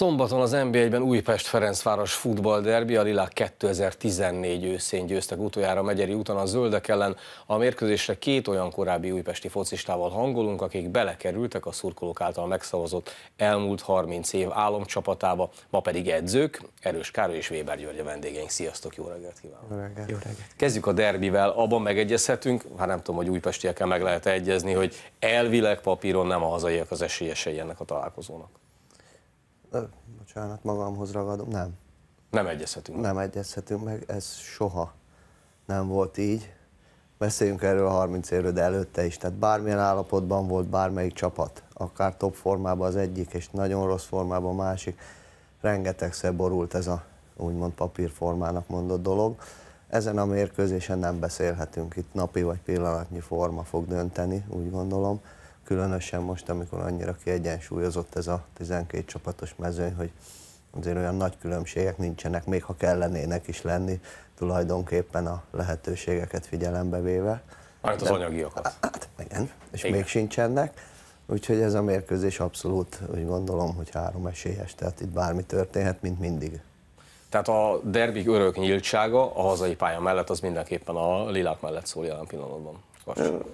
Szombaton az NB1-ben Újpest-Ferencváros futballderbi, a Lilák 2014 őszén győztek utoljára Megyeri úton a zöldek ellen. A mérkőzésre két olyan korábbi újpesti focistával hangolunk, akik belekerültek a szurkolók által megszavazott elmúlt 30 év álomcsapatába, ma pedig edzők, Erős Károly és Weber György a vendégeink. Sziasztok, jó reggelt kívánok! Jó reggelt. Jó reggelt. Kezdjük a derbivel, abban megegyezhetünk, hát nem tudom, hogy újpestiekkel meg lehet egyezni, hogy elvileg papíron nem a hazaiak az esélyesei ennek a találkozónak. Ö, bocsánat, magamhoz ragadom, nem. Nem egyezhetünk. Nem egyezhetünk meg, ez soha nem volt így. Beszéljünk erről 30 évről, de előtte is. Tehát bármilyen állapotban volt bármelyik csapat, akár top formában az egyik, és nagyon rossz formában a másik, rengetegszer borult ez a úgymond papírformának mondott dolog. Ezen a mérkőzésen nem beszélhetünk, itt napi vagy pillanatnyi forma fog dönteni, úgy gondolom különösen most, amikor annyira kiegyensúlyozott ez a 12 csapatos mezőny, hogy azért olyan nagy különbségek nincsenek, még ha kellenének is lenni, tulajdonképpen a lehetőségeket figyelembe véve. Hát az anyagiakat. Hát, hát, igen, és igen. még sincsenek. Úgyhogy ez a mérkőzés abszolút úgy gondolom, hogy három esélyes, tehát itt bármi történhet, mint mindig. Tehát a derbik örök nyíltsága a hazai pálya mellett az mindenképpen a lilák mellett szól jelen pillanatban.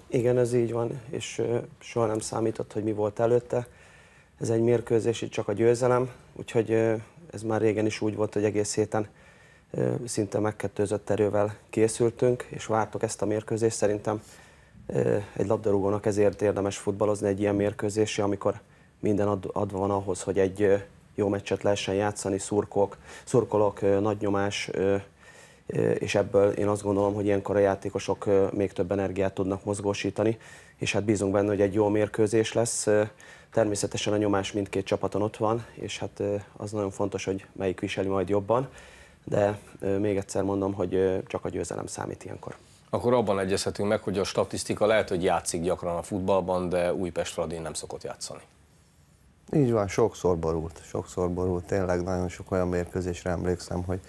Igen, ez így van, és soha nem számított, hogy mi volt előtte. Ez egy mérkőzés, itt csak a győzelem, úgyhogy ez már régen is úgy volt, hogy egész héten szinte megkettőzött erővel készültünk, és vártok ezt a mérkőzést. Szerintem egy labdarúgónak ezért érdemes futballozni egy ilyen mérkőzésre, amikor minden adva van ahhoz, hogy egy jó meccset lehessen játszani, szurkok, szurkolok, nagy nyomás, és ebből én azt gondolom, hogy ilyenkor a játékosok még több energiát tudnak mozgósítani, és hát bízunk benne, hogy egy jó mérkőzés lesz. Természetesen a nyomás mindkét csapaton ott van, és hát az nagyon fontos, hogy melyik viseli majd jobban, de még egyszer mondom, hogy csak a győzelem számít ilyenkor. Akkor abban egyezhetünk meg, hogy a statisztika lehet, hogy játszik gyakran a futballban, de Újpest Radin nem szokott játszani. Így van, sokszor borult, sokszor borult. Tényleg nagyon sok olyan mérkőzésre emlékszem, hogy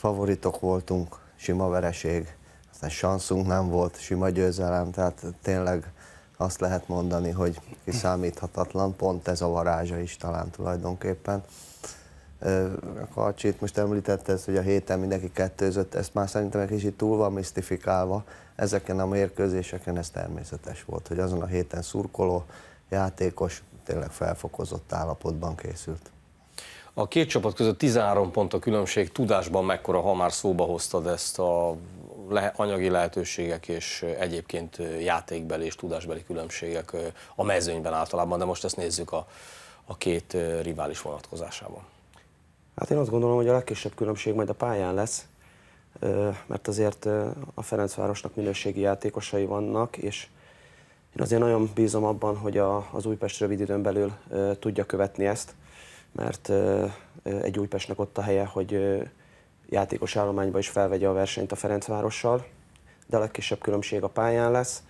favoritok voltunk, sima vereség, aztán sanszunk nem volt, sima győzelem, tehát tényleg azt lehet mondani, hogy kiszámíthatatlan, pont ez a varázsa is talán tulajdonképpen. Karcsit most említette ezt, hogy a héten mindenki kettőzött, ezt már szerintem egy kicsit túl van misztifikálva. Ezeken a mérkőzéseken ez természetes volt, hogy azon a héten szurkoló, játékos tényleg felfokozott állapotban készült. A két csapat között 13 pont a különbség, tudásban mekkora, ha már szóba hoztad ezt a le, anyagi lehetőségek és egyébként játékbeli és tudásbeli különbségek a mezőnyben általában, de most ezt nézzük a, a két rivális vonatkozásában. Hát én azt gondolom, hogy a legkisebb különbség majd a pályán lesz, mert azért a Ferencvárosnak minőségi játékosai vannak, és én azért nagyon bízom abban, hogy az Újpest rövid időn belül tudja követni ezt mert egy Újpestnek ott a helye, hogy játékos állományba is felvegye a versenyt a Ferencvárossal, de a legkisebb különbség a pályán lesz.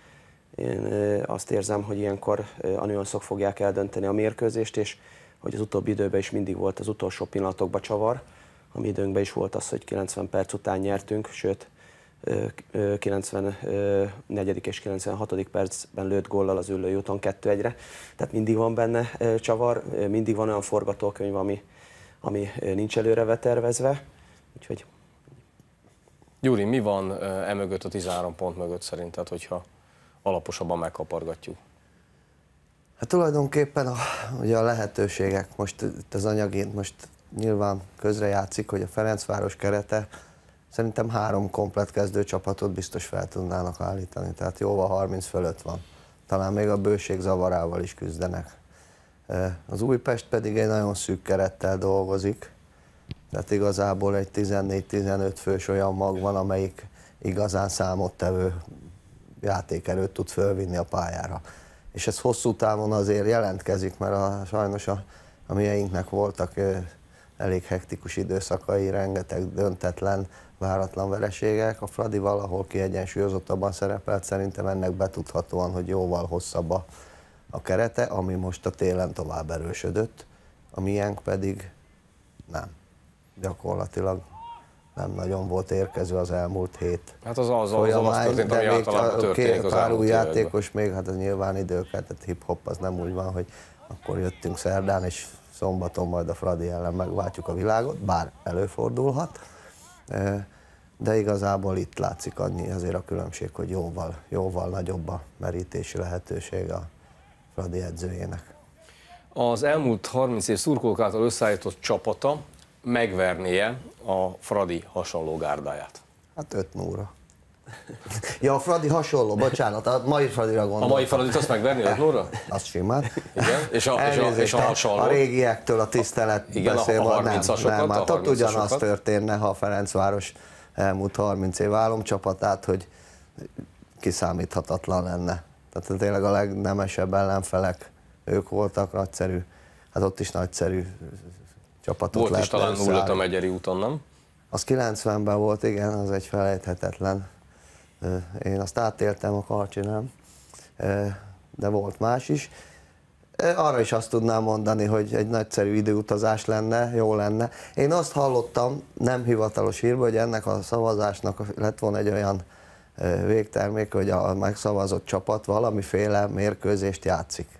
Én azt érzem, hogy ilyenkor a nüanszok fogják eldönteni a mérkőzést, és hogy az utóbbi időben is mindig volt az utolsó pillanatokban csavar. A mi időnkben is volt az, hogy 90 perc után nyertünk, sőt, 94. és 96. percben lőtt gollal az ülői úton 2-1-re. Tehát mindig van benne csavar, mindig van olyan forgatókönyv, ami, ami nincs előre vetervezve. Úgyhogy... Gyuri, mi van e mögött a 13 pont mögött szerinted, hogyha alaposabban megkapargatjuk? Hát tulajdonképpen a, ugye a lehetőségek, most itt az anyagint most nyilván közrejátszik, hogy a Ferencváros kerete szerintem három komplet kezdő csapatot biztos fel tudnának állítani, tehát jóval 30 fölött van. Talán még a bőség zavarával is küzdenek. Az Újpest pedig egy nagyon szűk kerettel dolgozik, tehát igazából egy 14-15 fős olyan mag van, amelyik igazán számottevő játékerőt tud fölvinni a pályára. És ez hosszú távon azért jelentkezik, mert a, sajnos a, a mieinknek voltak elég hektikus időszakai, rengeteg döntetlen, váratlan vereségek. A Fradi valahol kiegyensúlyozottabban szerepelt, szerintem ennek betudhatóan, hogy jóval hosszabb a, a kerete, ami most a télen tovább erősödött, a miénk pedig nem. Gyakorlatilag nem nagyon volt érkező az elmúlt hét. Hát az az, az, az, az történt, ami általában a Pár új játékos években. még, hát az nyilván időket, tehát hip-hop az nem úgy van, hogy akkor jöttünk szerdán, és szombaton majd a Fradi ellen megváltjuk a világot, bár előfordulhat, de igazából itt látszik annyi azért a különbség, hogy jóval, jóval nagyobb a merítési lehetőség a Fradi edzőjének. Az elmúlt 30 év szurkolók által összeállított csapata megvernie a Fradi hasonló gárdáját. Hát 5 0 Ja, a Fradi hasonló, bocsánat, a mai Fradira gondolom. A mai Fradit azt megverni Lóra? Azt simán. Igen, és a, és a, és a A régiektől a tisztelet a, igen, beszél, a, a nem, nem, hát ott ugyanaz történne, ha a Ferencváros elmúlt 30 év álomcsapatát, hogy kiszámíthatatlan lenne. Tehát tényleg a legnemesebb ellenfelek ők voltak, nagyszerű, hát ott is nagyszerű csapatot Volt is talán 0 a Megyeri úton, nem? Az 90-ben volt, igen, az egy felejthetetlen én azt átéltem a karcsinám, de volt más is. Arra is azt tudnám mondani, hogy egy nagyszerű időutazás lenne, jó lenne. Én azt hallottam, nem hivatalos hírban, hogy ennek a szavazásnak lett volna egy olyan végtermék, hogy a megszavazott csapat valamiféle mérkőzést játszik.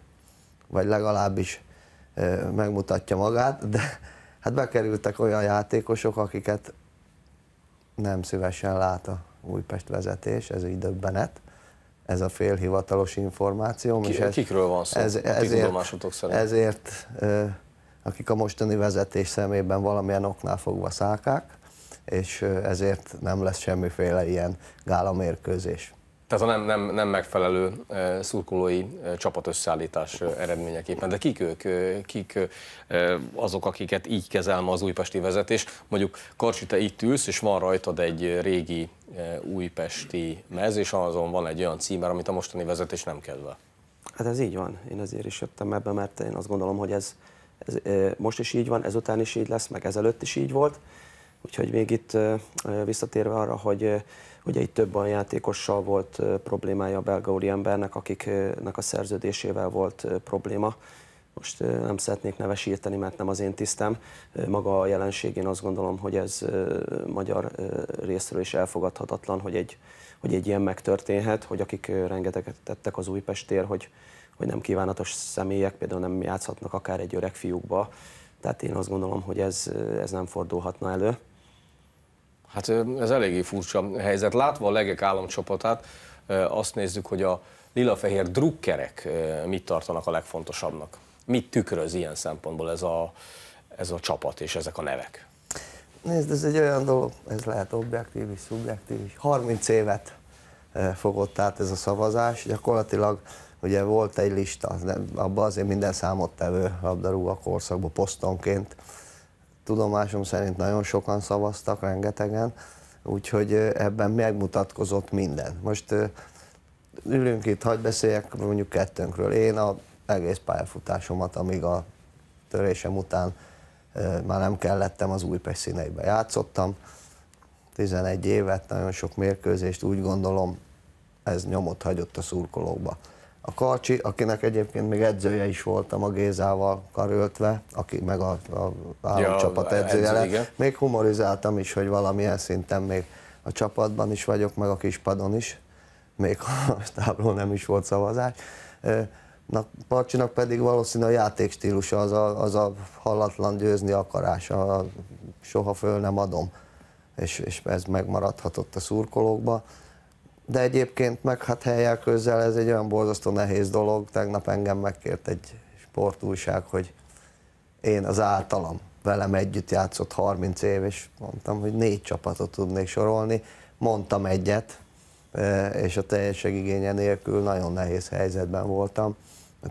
Vagy legalábbis megmutatja magát, de hát bekerültek olyan játékosok, akiket nem szívesen lát a Újpest vezetés, ez így döbbenet. Ez a félhivatalos információ. Ki, ez, kikről van szó? Ez, ezért, szerint? ezért, akik a mostani vezetés szemében valamilyen oknál fogva szákák, és ezért nem lesz semmiféle ilyen gálamérkőzés. Tehát a nem, nem, nem megfelelő szurkolói csapatösszeállítás eredményeképpen. De kik ők, kik azok, akiket így kezel ma az újpesti vezetés? Mondjuk Karcsi, te itt ülsz, és van rajtad egy régi újpesti mez, és azon van egy olyan címer, amit a mostani vezetés nem kedve. Hát ez így van. Én azért is jöttem ebbe, mert én azt gondolom, hogy ez, ez most is így van, ezután is így lesz, meg ezelőtt is így volt. Úgyhogy még itt visszatérve arra, hogy ugye itt több olyan játékossal volt problémája a belga úriembernek, akiknek a szerződésével volt probléma. Most nem szeretnék nevesíteni, mert nem az én tisztem. Maga a jelenség, én azt gondolom, hogy ez magyar részről is elfogadhatatlan, hogy egy, hogy egy ilyen megtörténhet, hogy akik rengeteget tettek az Újpestér, hogy, hogy nem kívánatos személyek például nem játszhatnak akár egy öreg fiúkba. Tehát én azt gondolom, hogy ez, ez nem fordulhatna elő. Hát ez eléggé furcsa helyzet. Látva a legek államcsapatát, azt nézzük, hogy a lila-fehér drukkerek mit tartanak a legfontosabbnak. Mit tükröz ilyen szempontból ez a, ez a csapat és ezek a nevek? Nézd, ez egy olyan dolog, ez lehet objektív és szubjektív is. 30 évet fogott át ez a szavazás. Gyakorlatilag ugye volt egy lista, abban azért minden számottevő labdarúgó korszakban posztonként tudomásom szerint nagyon sokan szavaztak, rengetegen, úgyhogy ebben megmutatkozott minden. Most ülünk itt, hagyd beszéljek mondjuk kettőnkről. Én a egész pályafutásomat, amíg a törésem után már nem kellettem, az Újpest színeibe játszottam. 11 évet, nagyon sok mérkőzést, úgy gondolom, ez nyomot hagyott a szurkolókba a Karcsi, akinek egyébként még edzője is voltam a Gézával karöltve, aki meg a, a államcsapat ja, edzője edző, lett. Még humorizáltam is, hogy valamilyen szinten még a csapatban is vagyok, meg a kispadon is, még a stábról nem is volt szavazás. Na, Parcsinak pedig valószínűleg a játékstílusa, az a, az a hallatlan győzni akarás, a soha föl nem adom, és, és ez megmaradhatott a szurkolókba de egyébként meg hát helyek közel ez egy olyan borzasztó nehéz dolog. Tegnap engem megkért egy sportújság, hogy én az általam velem együtt játszott 30 év, és mondtam, hogy négy csapatot tudnék sorolni. Mondtam egyet, e, és a teljesség igénye nélkül nagyon nehéz helyzetben voltam.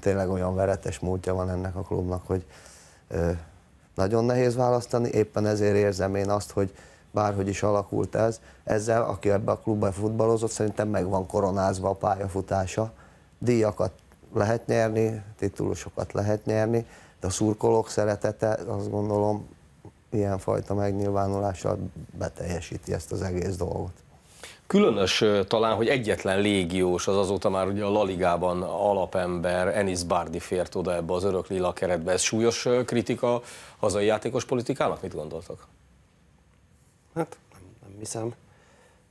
Tényleg olyan veretes módja van ennek a klubnak, hogy e, nagyon nehéz választani, éppen ezért érzem én azt, hogy bárhogy is alakult ez, ezzel, aki ebbe a klubban futballozott, szerintem meg van koronázva a pályafutása. Díjakat lehet nyerni, titulusokat lehet nyerni, de a szurkolók szeretete, azt gondolom, ilyenfajta megnyilvánulással beteljesíti ezt az egész dolgot. Különös talán, hogy egyetlen légiós az azóta már ugye a Laligában alapember Enis Bardi fért oda ebbe az örök lila keretbe. Ez súlyos kritika hazai játékos politikának? Mit gondoltak? Hát nem, nem hiszem.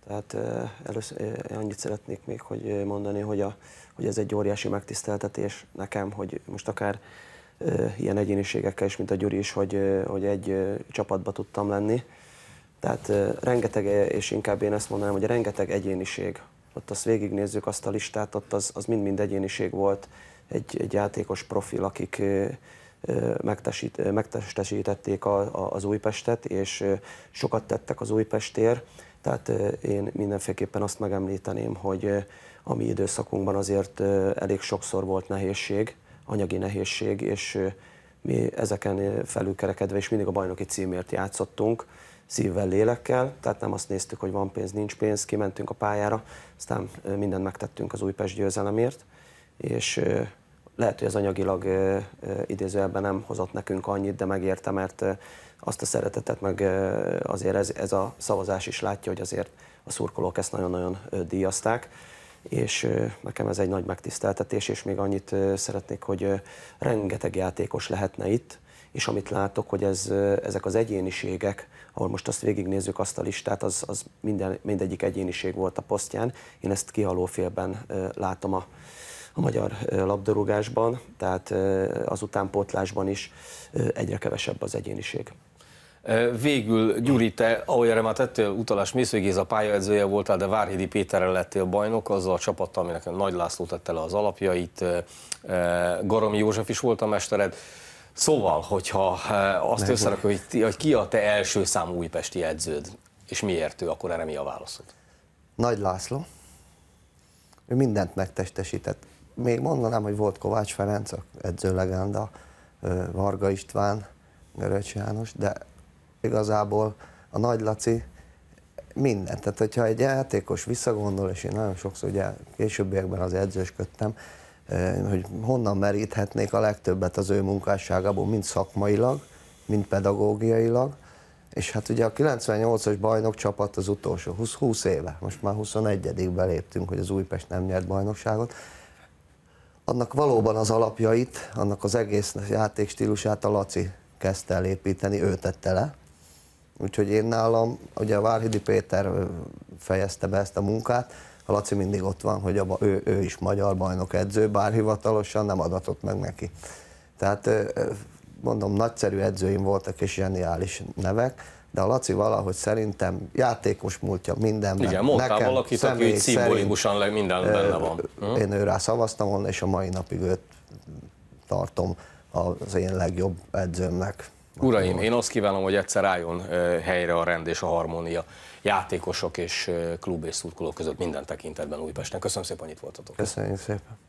Tehát először annyit szeretnék még hogy mondani, hogy, a, hogy ez egy óriási megtiszteltetés nekem, hogy most akár ilyen egyéniségekkel is, mint a Gyuri is, hogy, hogy egy csapatba tudtam lenni. Tehát rengeteg, és inkább én ezt mondanám, hogy rengeteg egyéniség. Ott azt végignézzük azt a listát, ott az mind-mind az mind -mind egyéniség volt, egy, egy játékos profil, akik megtesít, megtestesítették a, az Újpestet, és sokat tettek az Újpestér, tehát én mindenféleképpen azt megemlíteném, hogy a mi időszakunkban azért elég sokszor volt nehézség, anyagi nehézség, és mi ezeken felülkerekedve és mindig a bajnoki címért játszottunk, szívvel, lélekkel, tehát nem azt néztük, hogy van pénz, nincs pénz, kimentünk a pályára, aztán mindent megtettünk az Újpest győzelemért, és lehet, hogy ez anyagilag idézőjelben nem hozott nekünk annyit, de megérte, mert azt a szeretetet meg azért ez, ez a szavazás is látja, hogy azért a szurkolók ezt nagyon-nagyon díjazták és nekem ez egy nagy megtiszteltetés, és még annyit szeretnék, hogy rengeteg játékos lehetne itt, és amit látok, hogy ez, ezek az egyéniségek, ahol most azt végignézzük azt a listát, az, az minden, mindegyik egyéniség volt a posztján. Én ezt kihalófélben látom a a magyar labdarúgásban, tehát az utánpótlásban is egyre kevesebb az egyéniség. Végül, Gyuri, te erre már tettél utalás, Mésző Géza pályaedzője voltál, de Várhidi Péterrel lettél bajnok, azzal a csapattal, aminek Nagy László tette le az alapjait, Garomi József is volt a mestered. Szóval, hogyha azt összerakod, hogy, hogy ki a te első számú újpesti edződ, és miért ő, akkor erre mi a válaszod? Nagy László. Ő mindent megtestesített még mondanám, hogy volt Kovács Ferenc, edzőlegenda, Varga István, Göröcs János, de igazából a Nagy Laci mindent. Tehát, hogyha egy játékos visszagondol, és én nagyon sokszor ugye későbbiekben az edzősködtem, hogy honnan meríthetnék a legtöbbet az ő munkásságából, mind szakmailag, mind pedagógiailag, és hát ugye a 98-as bajnok csapat az utolsó, 20, 20 éve, most már 21 beléptünk, hogy az Újpest nem nyert bajnokságot, annak valóban az alapjait, annak az egész játékstílusát a Laci kezdte el építeni, ő tette le. Úgyhogy én nálam, ugye a Várhidi Péter fejezte be ezt a munkát, a Laci mindig ott van, hogy a, ő, ő is magyar bajnok edző, bár hivatalosan nem adatott meg neki. Tehát mondom, nagyszerű edzőim voltak és zseniális nevek, de a Laci valahogy szerintem játékos múltja mindenben. Igen, mondtál Nekem valakit, aki így szimbolikusan szerint, minden benne van. Hm? Én ő rá szavaztam volna, és a mai napig őt tartom az én legjobb edzőmnek. Uraim, én azt kívánom, hogy egyszer álljon helyre a rend és a harmónia játékosok és klub és szurkolók között minden tekintetben Újpesten. Köszönöm szépen, hogy itt voltatok. Köszönjük szépen.